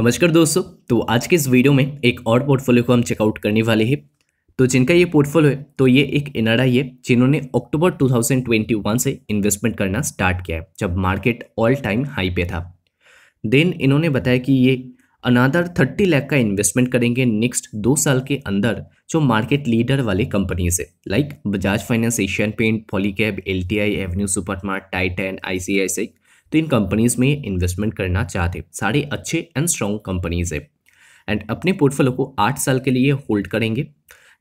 नमस्कार दोस्तों तो आज के इस वीडियो में एक और पोर्टफोलियो को हम चेकआउट करने वाले हैं तो जिनका ये पोर्टफोलियो है तो ये एक एनआरआई है जिन्होंने अक्टूबर 2021 से इन्वेस्टमेंट करना स्टार्ट किया है जब मार्केट ऑल टाइम हाई पे था देन इन्होंने बताया कि ये अनादर 30 लाख का इन्वेस्टमेंट करेंगे नेक्स्ट दो साल के अंदर जो मार्केट लीडर वाले कंपनी से like Bajaj finance Asian paint Polycab L T I super supermart Titan I C I तो इन कंपनीज़ में इन्वेस्टमेंट करना चाहते सारे अच्छे एंड स्ट्रॉन्ग कंपनीज़ है एंड अपने पोर्टफोलियो को आठ साल के लिए होल्ड करेंगे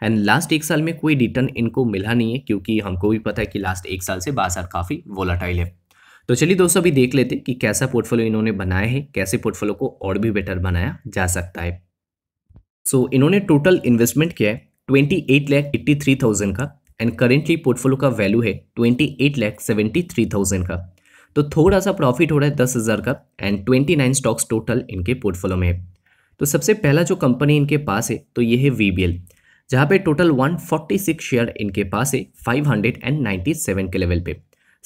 एंड लास्ट एक साल में कोई रिटर्न इनको मिला नहीं है क्योंकि हमको भी पता है कि लास्ट एक साल से बाजार काफ़ी वोलाटाइल है तो चलिए दोस्तों अभी देख लेते कि कैसा पोर्टफोलियो इन्होंने बनाया है कैसे पोर्टफोलियो को और भी बेटर बनाया जा सकता है सो so, इन्होंने टोटल इन्वेस्टमेंट किया है twenty eight lakh eighty three thousand का एंड करेंटली पोर्टफोलियो का वैल्यू है twenty eight lakh seventy three thousand का तो थोड़ा सा प्रॉफिट हो रहा है दस हज़ार का and twenty nine stocks total इनके पोर्टफोलियो में है तो सबसे पहला जो कंपनी इनके पास है तो ये है वी बी एल जहाँ पर total one forty six share इनके पास है five hundred and ninety seven के लेवल पे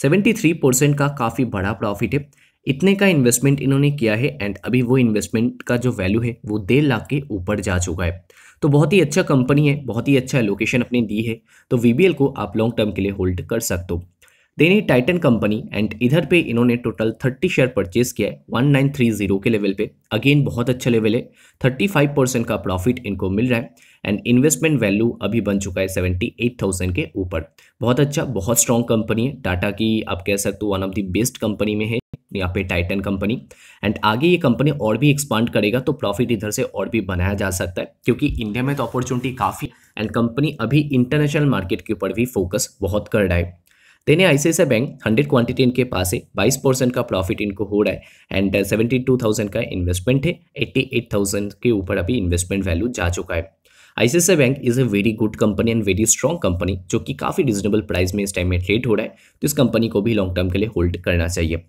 सेवेंटी थ्री परसेंट का काफ़ी बड़ा प्रॉफिट है इतने का इन्वेस्टमेंट इन्होंने किया है एंड अभी वो इन्वेस्टमेंट का जो वैल्यू है वो डेढ़ लाख के ऊपर जा चुका है तो बहुत ही अच्छा कंपनी है बहुत ही अच्छा लोकेशन अपने दी है तो वी को आप लॉन्ग टर्म के लिए होल्ड कर सकते हो देन ये टाइटन कंपनी एंड इधर पे इन्होंने टोटल 30 शेयर परचेज किया है 1930 के लेवल पे अगेन बहुत अच्छा लेवल है 35 परसेंट का प्रॉफिट इनको मिल रहा है एंड इन्वेस्टमेंट वैल्यू अभी बन चुका है 78,000 के ऊपर बहुत अच्छा बहुत स्ट्रॉन्ग कंपनी है टाटा की आप कह सकते हो one of the best company में है यहाँ पे टाइटन कंपनी एंड आगे ये कंपनी और भी एक्सपांड करेगा तो प्रॉफिट इधर से और भी बनाया जा सकता है क्योंकि इंडिया में तो अपॉर्चुनिटी काफ़ी एंड कंपनी अभी इंटरनेशनल मार्केट के ऊपर भी फोकस बहुत कर रहा है देने आई बैंक हंड्रेड क्वांटिटी इनके पास है बाईस परसेंट का प्रॉफिट इनको हो रहा है एंड सेवेंटी टू थाउजेंड का इन्वेस्टमेंट है एट्टी एट थाउजेंड के ऊपर अभी इन्वेस्टमेंट वैल्यू जा चुका है ICIC bank is a very good company and very strong company जो कि काफ़ी रिजनेबल प्राइस में इस टाइम में ट्रेड हो रहा है तो इस कंपनी को भी लॉन्ग टर्म के लिए होल्ड करना चाहिए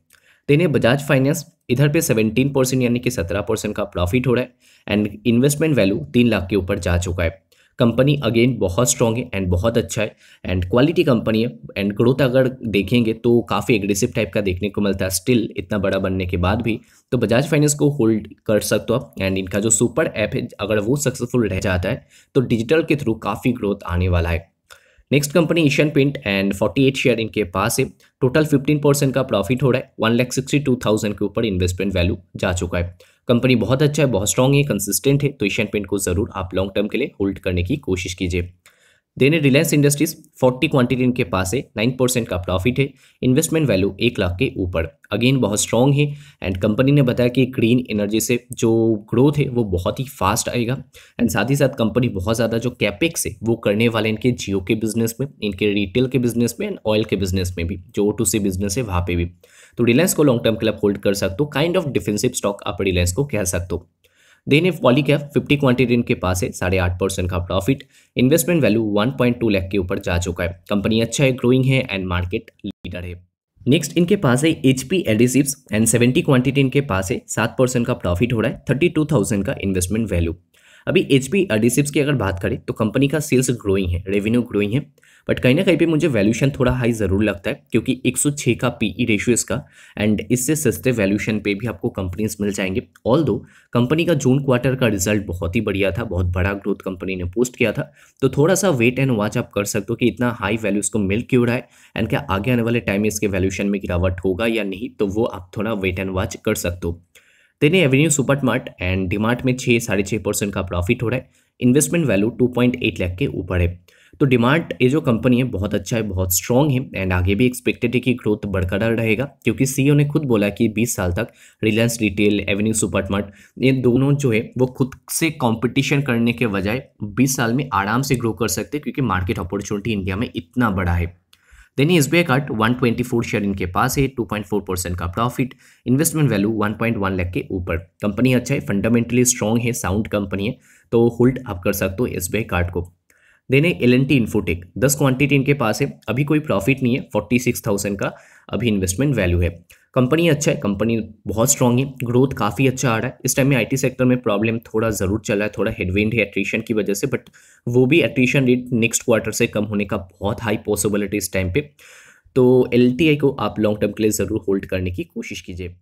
देने बजाज फाइनेंस इधर पे सेवेंटीन परसेंट यानी कि सत्रह परसेंट का प्रॉफिट हो रहा है एंड इन्वेस्टमेंट वैल्यू तीन लाख के ऊपर जा चुका है कंपनी अगेन बहुत स्ट्रॉन्ग है एंड बहुत अच्छा है एंड क्वालिटी कंपनी है एंड ग्रोथ अगर देखेंगे तो काफ़ी एग्रेसिव टाइप का देखने को मिलता है स्टिल इतना बड़ा बनने के बाद भी तो बजाज फाइनेंस को होल्ड कर सकते हो आप एंड इनका जो सुपर ऐप है अगर वो सक्सेसफुल रह जाता है तो डिजिटल के थ्रू काफ़ी ग्रोथ आने वाला है next company Asian paint and 48 share इनके पास है टोटल 15 परसेंट का प्रॉफिट हो रहा है one lakh sixty two thousand के ऊपर इन्वेस्टमेंट वैल्यू जा चुका है कंपनी बहुत अच्छा है बहुत स्ट्रॉन्ग है कंसिस्टेंट है तो एशियन पेंट को जरूर आप लॉन्ग टर्म के लिए होल्ड करने की कोशिश कीजिए देन रिलायंस इंडस्ट्रीज 40 क्वांटिटी इनके पास है नाइन परसेंट का प्रॉफिट है इन्वेस्टमेंट वैल्यू एक लाख के ऊपर अगेन बहुत स्ट्रॉन्ग है एंड कंपनी ने बताया कि ग्रीन एनर्जी से जो ग्रोथ है वो बहुत ही फास्ट आएगा एंड साथ ही साथ कंपनी बहुत ज़्यादा जो कैपेक्स है वो करने वाले इनके जियो के बिजनेस में इनके रिटेल के बिजनेस में एंड ऑयल के बिजनेस में भी जो टू सी बिजनेस है वहाँ पर भी तो रिलायंस को लॉन्ग टर्म के लिए होल्ड कर सकते हो काइंड ऑफ डिफेंसिव स्टॉक आप रिलायंस को कह सकते हो देन एफ वॉली कैप फिफ्टी क्वान्टिटी इनके पास है साढ़े आठ परसेंट का profit investment value one point two lakh के ऊपर जा चुका है कंपनी अच्छा है ग्रोइंग है एंड मार्केट लीडर है नेक्स्ट इनके पास है H P and seventy quantity इनके पास है सात परसेंट का प्रॉफिट हो रहा है थर्टी टू थाउजेंड का इन्वेस्टमेंट वैल्यू अभी एच पी की अगर बात करें तो कंपनी का सेल्स ग्रोइंग है रेवेन्यू ग्रोइंग है बट कहीं ना कहीं पे मुझे वैल्यूशन थोड़ा हाई ज़रूर लगता है क्योंकि 106 का पी ई रेशियो इसका एंड इससे सस्ते वैल्यूशन पे भी आपको कंपनीज मिल जाएंगे ऑल दो कंपनी का जून क्वार्टर का रिजल्ट बहुत ही बढ़िया था बहुत बड़ा ग्रोथ कंपनी ने पोस्ट किया था तो थोड़ा सा वेट एंड वॉच आप कर सकते हो कि इतना हाई वैल्यू इसको मिल क्यों रहा है एंड क्या आगे आने वाले टाइम में इसके वैल्यूशन में गिरावट होगा या नहीं तो वो आप थोड़ा वेट एंड वॉच कर सकते हो then avenue super mart and DMart में छः साढ़े छः परसेंट का प्रॉफिट हो रहा है investment value two point eight lakh के ऊपर है तो डिमांड ये जो कंपनी है बहुत अच्छा है बहुत स्ट्रॉन्ग है एंड आगे भी एक्सपेक्टेड है कि ग्रोथ बरकरार रहेगा क्योंकि सीईओ e ने खुद बोला कि 20 साल तक रिलायंस रिटेल एवेन्यू सुपरमार्ट ये दोनों जो है वो खुद से कॉम्पिटिशन करने के बजाय बीस साल में आराम से ग्रो कर सकते हैं क्योंकि मार्केट अपॉर्चुनिटी इंडिया में इतना बड़ा है then S B I card one twenty four share इनके पास है टू पॉइंट फोर परसेंट का profit investment value one point one lakh के ऊपर कंपनी अच्छा है फंडामेंटली स्ट्रांग है साउंड कंपनी है तो होल्ड आप कर सकते हो एस बी आई कार्ड को then L N T Infotech दस क्वांटिटी इनके पास है अभी कोई प्रॉफिट नहीं है फोर्टी सिक्स थाउजेंड का अभी इन्वेस्टमेंट वैल्यू है कंपनी अच्छा है कंपनी बहुत स्ट्रांग है ग्रोथ काफ़ी अच्छा आ रहा है इस टाइम में आईटी सेक्टर में प्रॉब्लम थोड़ा ज़रूर चला है थोड़ा हेडविंड है एट्रीशन की वजह से बट वो भी एट्रीशन रेट नेक्स्ट क्वार्टर से कम होने का बहुत हाई पॉसिबिलिटी इस टाइम पे तो एल को आप लॉन्ग टर्म के लिए ज़रूर होल्ड करने की कोशिश कीजिए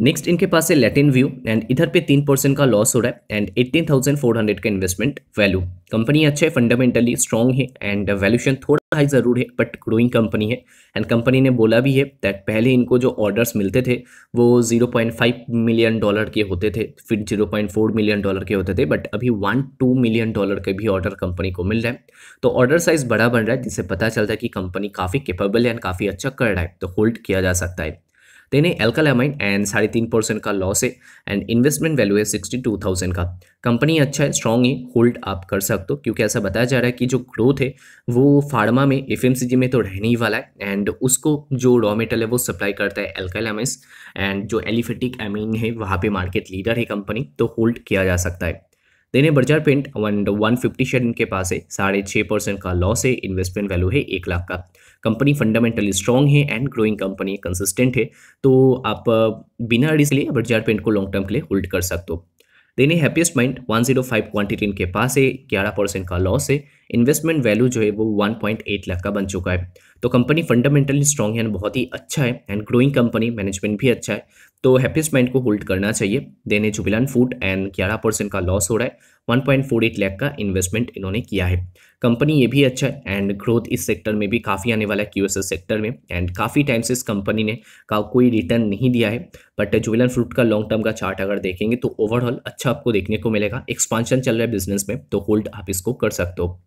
नेक्स्ट इनके पास है लेटिन व्यू एंड इधर पे तीन परसेंट का लॉस हो रहा है and eighteen thousand four hundred का इन्वेस्टमेंट वैल्यू कंपनी अच्छा है फंडामेंटली स्ट्रॉन्ग है एंड वैल्यूशन थोड़ा हाई जरूर है बट ग्रोइंग कंपनी है एंड कंपनी ने बोला भी है दैट पहले इनको जो ऑर्डर्स मिलते थे वो zero point five million dollar के होते थे फिर zero point four million dollar के होते थे बट अभी वन टू मिलियन डॉलर के भी ऑर्डर कंपनी को मिल रहा है तो ऑर्डर साइज बड़ा बन रहा है जिससे पता चलता है कि कंपनी काफ़ी केपेबल है एंड काफ़ी अच्छा कर रहा है तो होल्ड किया जा सकता है देने है एल्कालामाइन एंड साढ़े तीन परसेंट का लॉस है एंड इन्वेस्टमेंट वैल्यू है सिक्सटी टू थाउजेंड का कंपनी अच्छा है स्ट्रॉन्ग है होल्ड आप कर सकते हो क्योंकि ऐसा बताया जा रहा है कि जो ग्रोथ है वो फार्मा में एफ में तो रहने ही वाला है एंड उसको जो रॉ मेटल है वो सप्लाई करता है एल्कालामाइस एंड जो एलिफेटिक एमीन है वहाँ पर मार्केट लीडर है कंपनी तो होल्ड किया जा सकता है then Berger paint one one fifty share इनके पास है साढ़े छः परसेंट का लॉस है इन्वेस्टमेंट वैल्यू है एक लाख का कंपनी फंडामेंटली स्ट्रॉन्ग है एंड ग्रोइंग कंपनी कंसिस्टेंट है तो आप uh, बिना रिस्क लिए बर्जार पेंट को लॉन्ग टर्म के लिए होल्ड कर सकते हो देने है happiest mind one zero five quantity इनके पास है ग्यारह परसेंट का लॉस है इन्वेस्टमेंट वैल्यू जो है वो 1.8 लाख का बन चुका है तो कंपनी फंडामेंटली स्ट्रॉन्ग है बहुत ही अच्छा है एंड ग्रोइंग कंपनी मैनेजमेंट भी अच्छा है तो हैप्पीस्ट माइंड को होल्ड करना चाहिए देन जुबिलान फूड एंड ग्यारह परसेंट का लॉस हो रहा है 1.48 लाख का इन्वेस्टमेंट इन्होंने किया है कंपनी ये भी अच्छा है एंड ग्रोथ इस सेक्टर में भी काफ़ी आने वाला है क्यू सेक्टर में एंड काफ़ी टाइम से इस कंपनी ने का कोई रिटर्न नहीं दिया है बट जुबिलान फ्रूट का लॉन्ग टर्म का चार्ट अगर देखेंगे तो ओवरऑल अच्छा आपको देखने को मिलेगा एक्सपांशन चल रहा है बिजनेस में तो होल्ड आप इसको कर सकते हो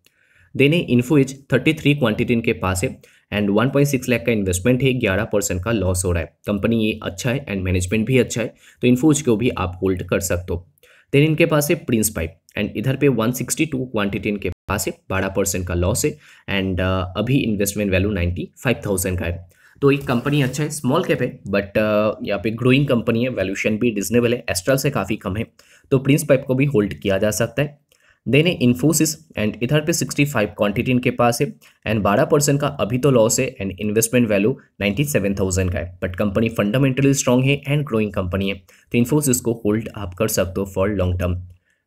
देने इन्फो इज थ्री क्वांटिटी के पास है एंड 1.6 लाख का इन्वेस्टमेंट है 11 परसेंट का लॉस हो रहा है कंपनी ये अच्छा है एंड मैनेजमेंट भी अच्छा है तो इन्फोज को भी आप होल्ड कर सकते हो देन इनके पास है प्रिंस पाइप एंड इधर पे 162 क्वान्टिटी इनके पास है बारह परसेंट का लॉस है एंड uh, अभी investment value ninety five thousand का है तो एक कंपनी अच्छा है स्मॉल कैप है बट uh, यहाँ पे ग्रोइंग कंपनी है वैल्यूशन भी रिजनेबल है एस्ट्रल से काफ़ी कम है तो प्रिंस पाइप को भी होल्ड किया जा सकता है देने इन्फोसिस एंड इधर पे 65 क्वांटिटी इनके पास है एंड 12 परसेंट का अभी तो लॉस है एंड इन्वेस्टमेंट वैल्यू 97,000 का है बट कंपनी फंडामेंटली स्ट्रॉन्ग है एंड ग्रोइंग कंपनी है तो इन्फोसिस को होल्ड आप कर सकते हो फॉर लॉन्ग टर्म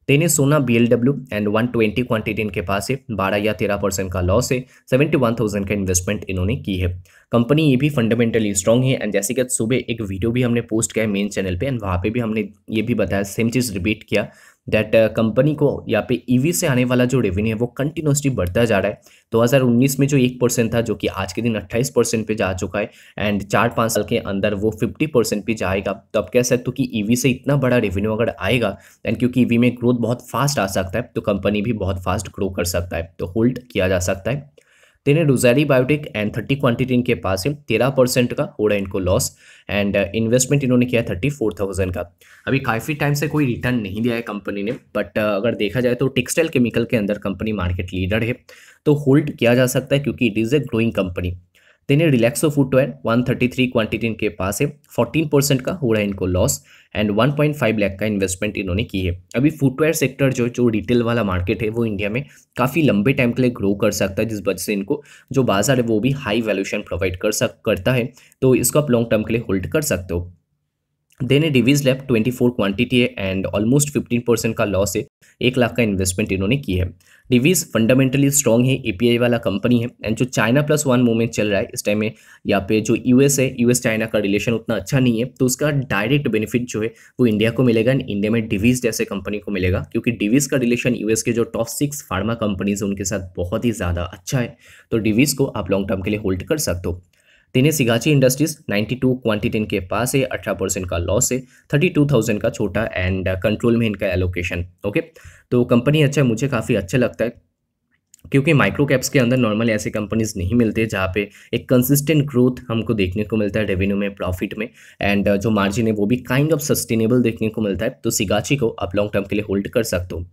देने सोना बी एंड 120 क्वांटिटी इनके पास है 12 या 13 परसेंट का लॉस है 71,000 का इन्वेस्टमेंट इन्होंने की है कंपनी ये भी फंडामेंटली स्ट्रॉन्ग है एंड जैसे कि सुबह एक वीडियो भी हमने पोस्ट किया है मेन चैनल पे एंड वहाँ पे भी हमने ये भी बताया सेम चीज़ रिपीट किया दैट कंपनी uh, को यहाँ पे ईवी e से आने वाला जो रेवेन्यू है वो कंटिन्यूसली बढ़ता जा रहा है 2019 तो में जो एक परसेंट था जो कि आज के दिन 28 परसेंट पे जा चुका है एंड चार पाँच साल के अंदर वो 50 परसेंट पे जाएगा तो आप कह सकते हो कि ईवी e से इतना बड़ा रेवेन्यू अगर आएगा एंड क्योंकि ईवी e में ग्रोथ बहुत फास्ट आ सकता है तो कंपनी भी बहुत फास्ट ग्रो कर सकता है तो होल्ड किया जा सकता है then Rossari biotech and thirty quantity इनके पास है तेरह परसेंट का हो रहा है इनको लॉस एंड इन्वेस्टमेंट इन्होंने किया है थर्टी फोर थाउजेंड का अभी काफ़ी टाइम से कोई रिटर्न नहीं दिया है कंपनी ने बट uh, अगर देखा जाए तो टेक्सटाइल केमिकल के अंदर कंपनी मार्केट लीडर है तो होल्ड किया जा सकता है क्योंकि it is a growing company then ये रिलैक्सो फुटवेयर थ्री क्वान्टिटी इनके पास है फोर्टीन परसेंट का हो रहा है इनको loss and one point five lakh का इन्वेस्टमेंट इन्होंने की है अभी फुटवेयर सेक्टर जो जो रिटेल वाला मार्केट है वो इंडिया में काफ़ी लंबे टाइम के लिए ग्रो कर सकता है जिस वजह से इनको जो बाजार है वो भी हाई वैल्यूशन प्रोवाइड कर सक करता है तो इसको आप लॉन्ग टर्म के लिए होल्ड कर सकते हो then a Divi's lab twenty four quantity है एंड ऑलमोस्ट फिफ्टीन परसेंट का लॉस है एक लाख का इन्वेस्टमेंट इन्होंने की है डिवीज फंडामेंटली स्ट्रॉन्ग है एपीआई वाला कंपनी है एंड जो चाइना प्लस वन मूवमेंट चल रहा है इस टाइम में यहाँ पे जो यूएस है यूएस चाइना का रिलेशन उतना अच्छा नहीं है तो उसका डायरेक्ट बेनिफिट जो है वो इंडिया को मिलेगा एंड इंडिया में डिवीज जैसे कंपनी को मिलेगा क्योंकि डिवीज का रिलेशन यूएस के जो टॉप सिक्स फार्मा कंपनीज है उनके साथ बहुत ही ज़्यादा अच्छा है तो डिवीज को आप लॉन्ग टर्म के लिए होल्ड कर सकते हो दिनेश सिगाची इंडस्ट्रीज 92 क्वांटिटेन के पास है 18 परसेंट का लॉस है 32,000 का छोटा एंड कंट्रोल uh, में इनका एलोकेशन ओके तो कंपनी अच्छा मुझे काफ़ी अच्छा लगता है क्योंकि माइक्रो कैप्स के अंदर नॉर्मली ऐसे कंपनीज नहीं मिलते जहाँ पे एक कंसिस्टेंट ग्रोथ हमको देखने को मिलता है रेवेन्यू में प्रॉफिट में एंड uh, जो मार्जिन है वो भी काइंड ऑफ सस्टेनेबल देखने को मिलता है तो सिगाची को आप लॉन्ग टर्म के लिए होल्ड कर सकते हो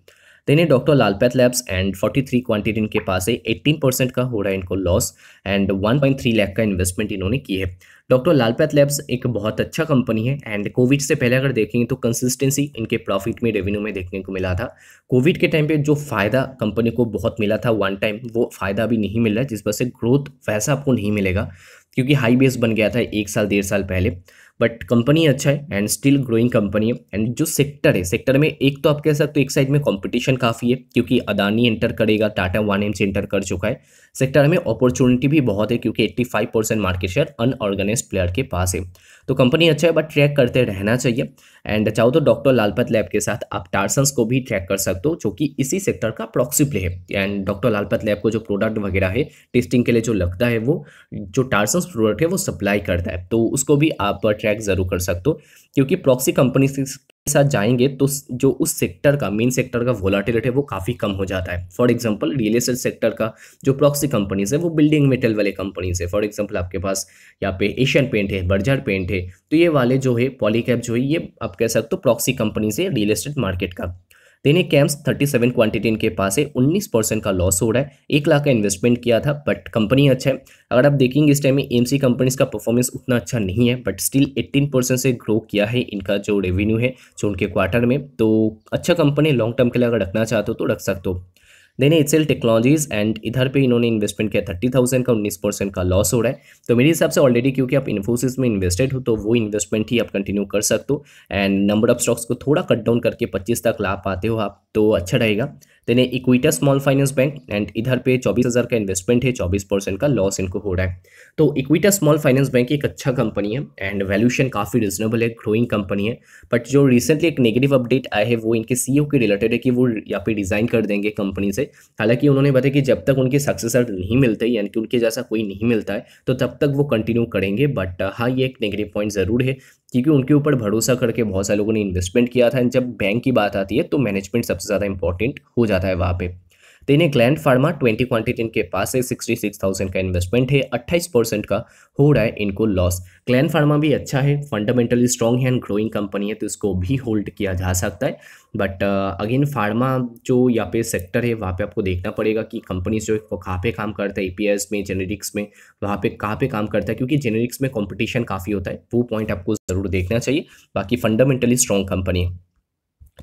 देन ये doctor Lal Path labs and 43 quantity इनके पास है 18 परसेंट का हो रहा है इनको लॉस एंड 1.3 लाख का इन्वेस्टमेंट इन्होंने की है डॉक्टर लालपैथ लैब्स एक बहुत अच्छा कंपनी है एंड कोविड से पहले अगर देखेंगे तो कंसिस्टेंसी इनके प्रॉफिट में रेवेन्यू में देखने को मिला था कोविड के टाइम पे जो फ़ायदा कंपनी को बहुत मिला था वन टाइम वो फ़ायदा अभी नहीं मिल रहा है जिस वजह से ग्रोथ वैसा आपको नहीं मिलेगा क्योंकि हाई बेस बन गया था एक साल डेढ़ साल पहले बट कंपनी अच्छा है एंड स्टिल ग्रोइंग कंपनी है एंड जो सेक्टर है सेक्टर में एक तो आप कह सकते हो एक साइड में कंपटीशन काफ़ी है क्योंकि अदानी एंटर करेगा टाटा वन एम एंटर कर चुका है सेक्टर में अपॉर्चुनिटी भी बहुत है क्योंकि 85 percent market share unorganised player के पास है तो कंपनी अच्छा है बट ट्रैक करते रहना चाहिए एंड चाहो तो डॉक्टर लालपत लैब के साथ आप टार्सन्स को भी ट्रैक कर सकते हो जो कि इसी सेक्टर का प्रॉक्सी है एंड डॉक्टर लालपत लैब को जो प्रोडक्ट वगैरह है टेस्टिंग के लिए जो लगता है वो जो टार्सन्स प्रोडक्ट है वो सप्लाई करता है तो उसको भी आप अट्रैक्ट ज़रूर कर सकते हो क्योंकि प्रॉक्सी कंपनी के साथ जाएंगे तो जो उस सेक्टर का मेन सेक्टर का वोलाटिलिटी है वो काफ़ी कम हो जाता है for example real estate sector का जो प्रॉक्सी कंपनीज है वो बिल्डिंग मेटल वाले कंपनीज है फॉर एग्जांपल आपके पास यहाँ पे एशियन पेंट है बर्जर पेंट है तो ये वाले जो है पॉलीकैप जो है ये आप कह सकते हो प्रॉक्सी कंपनीज है रियल एस्टेट मार्केट का देने एक कैम्स 37 क्वांटिटी इनके पास है 19 परसेंट का लॉस हो रहा है एक लाख का इन्वेस्टमेंट किया था बट कंपनी अच्छा है अगर आप देखेंगे इस टाइम में एम सी कंपनीज का परफॉर्मेंस उतना अच्छा नहीं है बट स्टिल 18 परसेंट से ग्रो किया है इनका जो रेवेन्यू है जो उनके क्वार्टर में तो अच्छा कंपनी लॉन्ग टर्म के लिए अगर रखना चाहते हो तो रख सकते हो देन एच टेक्नोलॉजीज एंड इधर पे इन्होंने इन्वेस्टमेंट किया थर्टी थाउजेंड का उन्नीस परसेंट का लॉस हो रहा है तो मेरे हिसाब से ऑलरेडी क्योंकि आप इन्फोसिस में इन्वेस्टेड हो तो वो इन्वेस्टमेंट ही आप कंटिन्यू कर सकते हो एंड नंबर ऑफ स्टॉक्स को थोड़ा कट डाउन करके पच्चीस तक ला पाते हो आप तो अच्छा रहेगा then Equitas small finance bank and इधर पे चौबीस हज़ार का इन्वेस्टमेंट है चौबीस परसेंट का लॉस इनको हो रहा है तो इक्विटा स्मॉल फाइनेंस बैंक एक अच्छा कंपनी है एंड वैल्यूशन काफ़ी रिजनेबल है ग्रोइंग कंपनी है बट जो रिसेंटली एक नेगेटिव अपडेट आया है वो इनके सीईओ के रिलेटेड है कि वो यहाँ पे डिज़ाइन कर देंगे कंपनी से हालांकि उन्होंने बताया कि जब तक उनके सक्सेसर नहीं मिलते यानी कि उनके जैसा कोई नहीं मिलता है तो तब तक वो कंटिन्यू करेंगे बट uh, हाँ ये एक नेगेटिव पॉइंट ज़रूर है क्योंकि उनके ऊपर भरोसा करके बहुत सारे लोगों ने इन्वेस्टमेंट किया था जब बैंक की बात आती है तो मैनेजमेंट सबसे ज़्यादा इंपॉर्टेंट हो जाता है वहाँ पर तेने एक ग्लैंड फार्मा ट्वेंटी क्वांटिटी इनके पास है सिक्सटी सिक्स थाउजेंड का इन्वेस्टमेंट है अट्ठाईस परसेंट का हो रहा है इनको लॉस ग्लैंड फार्मा भी अच्छा है फंडामेंटली स्ट्रॉन्ग है एंड ग्रोइंग कंपनी है तो इसको भी होल्ड किया जा सकता है बट अगेन फार्मा जो यहाँ पे सेक्टर है वहाँ पे आपको देखना पड़ेगा कि कंपनीज जो है कहाँ पे काम करता है ई में जेनेरिक्स में वहाँ पे कहाँ पे काम करता है क्योंकि जेनेरिक्स में कॉम्पिटिशन काफ़ी होता है वो पॉइंट आपको ज़रूर देखना चाहिए बाकी फंडामेंटली स्ट्रॉन्ग कंपनी है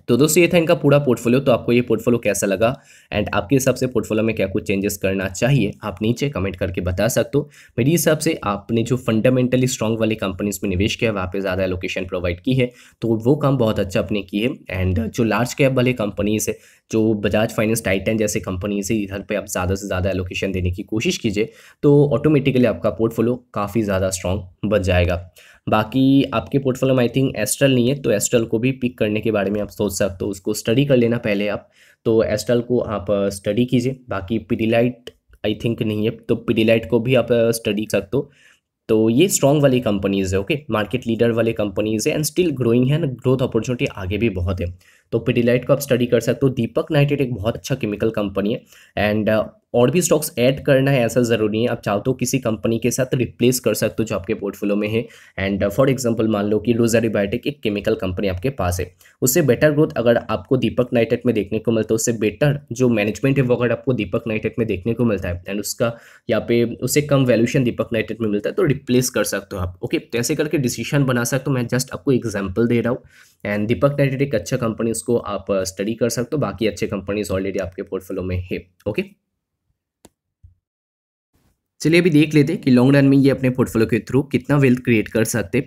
तो दोस्तों ये था इनका पूरा पोर्टफोलियो तो आपको ये पोर्टफोलियो कैसा लगा एंड आपके हिसाब से पोर्टफोलियो में क्या कुछ चेंजेस करना चाहिए आप नीचे कमेंट करके बता सकते हो मेरे हिसाब से आपने जो फंडामेंटली स्ट्रॉन्ग वाली कंपनीज में निवेश किया है वहाँ पे ज़्यादा एलोकेशन प्रोवाइड की है तो वो काम बहुत अच्छा आपने की है एंड जो लार्ज कैप वाली कंपनीज है जो बजाज फाइनेंस टाइटन जैसे कंपनीज है इधर पर आप ज़्यादा से ज़्यादा एलोकेशन देने की कोशिश कीजिए तो ऑटोमेटिकली आपका पोर्टफोलियो काफ़ी ज़्यादा स्ट्रॉन्ग बन जाएगा बाकी आपके पोर्टफोलियो में आई थिंक एस्ट्रल नहीं है तो एस्ट्रल को भी पिक करने के बारे में आप सोच सकते हो उसको स्टडी कर लेना पहले आप तो एस्ट्रल को आप स्टडी कीजिए बाकी पीडीलाइट आई थिंक नहीं है तो पीडीलाइट को भी आप स्टडी कर सकते हो तो ये स्ट्रॉन्ग वाली कंपनीज़ है ओके मार्केट लीडर वाली कंपनीज़ है एंड स्टिल ग्रोइंग है एंड ग्रोथ अपॉर्चुनिटी आगे भी बहुत है तो पिडिलाइट को आप स्टडी कर सकते हो दीपक नाइटेट एक बहुत अच्छा केमिकल कंपनी है एंड uh, और भी स्टॉक्स ऐड करना है ऐसा ज़रूरी है आप चाहो तो किसी कंपनी के साथ रिप्लेस कर सकते हो जो आपके पोर्टफोलियो में है एंड फॉर एग्जांपल मान लो कि रोजारी बायोटेक एक केमिकल कंपनी आपके पास है उससे बेटर ग्रोथ अगर आपको दीपक नाइटेट में देखने को मिलता है उससे बेटर जो मैनेजमेंट है वो अगर आपको दीपक नाइटेट में देखने को मिलता है एंड उसका यहाँ पे उससे कम वैल्यूशन दीपक नाइटेट में मिलता है तो रिप्लेस कर सकते हो आप ओके तो ऐसे करके डिसीजन बना सकते हो मैं जस्ट आपको एग्जाम्पल दे रहा हूँ एंड दीपक नेट एक अच्छा कंपनीज को आप स्टडी uh, कर सकते हो बाकी अच्छे कंपनीज ऑलरेडी आपके पोर्टफोलियो में है ओके चलिए अभी देख लेते हैं कि लॉन्ग रन में ये अपने पोर्टफोलियो के थ्रू कितना वेल्थ क्रिएट कर सकते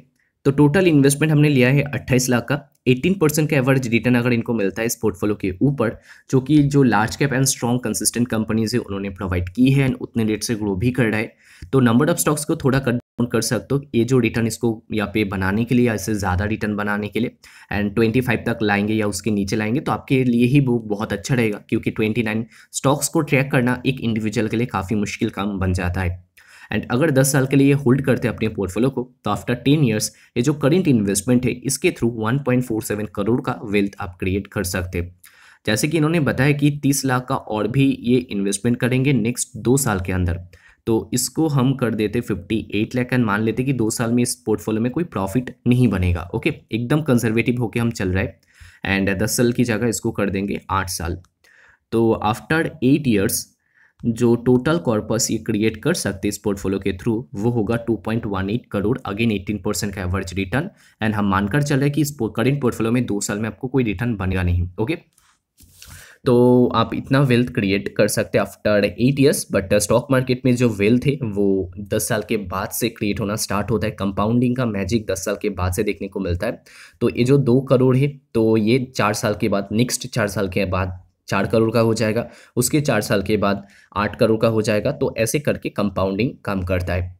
तो टोटल इन्वेस्टमेंट हमने लिया है अट्ठाईस लाख का 18 परसेंट का एवरेज रिटर्न अगर इनको मिलता है इस पोर्टफोलियो के ऊपर जो कि जो large cap and strong consistent companies है उन्होंने प्रोवाइड की है एंड उतने रेट से ग्रो भी कर रहा है तो नंबर ऑफ स्टॉक्स को थोड़ा कर कर सकते हो ये जो रिटर्न इसको यहाँ पे बनाने के लिए या इससे ज़्यादा रिटर्न बनाने के लिए एंड 25 तक लाएंगे या उसके नीचे लाएंगे तो आपके लिए ही बुक बहुत अच्छा रहेगा क्योंकि 29 स्टॉक्स को ट्रैक करना एक इंडिविजुअल के लिए काफ़ी मुश्किल काम बन जाता है एंड अगर 10 साल के लिए होल्ड करते हैं अपने पोर्टफोलियो को तो आफ्टर 10 ईयर्स ये जो करेंट इन्वेस्टमेंट है इसके थ्रू 1.47 करोड़ का वेल्थ आप क्रिएट कर सकते हैं जैसे कि इन्होंने बताया कि 30 लाख का और भी ये इन्वेस्टमेंट करेंगे नेक्स्ट दो साल के अंदर तो इसको हम कर देते 58 लाख एंड मान लेते कि दो साल में इस पोर्टफोलियो में कोई प्रॉफिट नहीं बनेगा ओके एकदम कंजर्वेटिव होके हम चल रहे एंड दस साल की जगह इसको कर देंगे आठ साल तो आफ्टर एट ईयर्स जो टोटल कॉर्पस ये क्रिएट कर सकते इस पोर्टफोलियो के थ्रू वो होगा 2.18 करोड़ अगेन 18 परसेंट का एवरेज रिटर्न एंड हम मानकर चल रहे हैं कि इस करेंट पोर्टफोलियो में दो साल में आपको कोई रिटर्न बनेगा नहीं ओके तो आप इतना वेल्थ क्रिएट कर सकते हैं after eight years but stock market में जो वेल्थ है वो दस साल के बाद से क्रिएट होना स्टार्ट होता है कंपाउंडिंग का मैजिक दस साल के बाद से देखने को मिलता है तो ये जो दो करोड़ है तो ये चार साल के बाद नेक्स्ट चार साल के बाद चार करोड़ का हो जाएगा उसके चार साल के बाद आठ करोड़ का हो जाएगा तो ऐसे करके कंपाउंडिंग काम करता है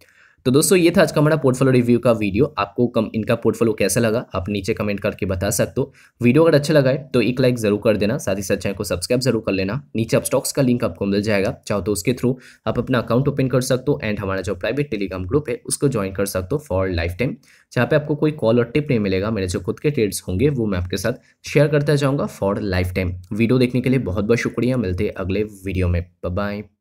तो दोस्तों ये था आज का हमारा पोर्टफोलियो रिव्यू का वीडियो आपको कम इनका पोर्टफोलियो कैसा लगा आप नीचे कमेंट करके बता सकते हो वीडियो अगर अच्छा लगा है तो एक लाइक जरूर कर देना साथ ही साथ चैनल को सब्सक्राइब जरूर कर लेना नीचे आप स्टॉक्स का लिंक आपको मिल जाएगा चाहो तो उसके थ्रू आप अपना अकाउंट ओपन कर सकते हो एंड हमारा जो प्राइवेट टेलीग्राम ग्रुप है उसको ज्वाइन कर सकते हो फॉर लाइफ टाइम जहाँ पे आपको कोई कॉल और टिप नहीं मिलेगा मेरे जो खुद के ट्रेड्स होंगे वो मैं आपके साथ शेयर करता जाऊँगा फॉर लाइफ टाइम वीडियो देखने के लिए बहुत बहुत शुक्रिया मिलते हैं अगले वीडियो में बाय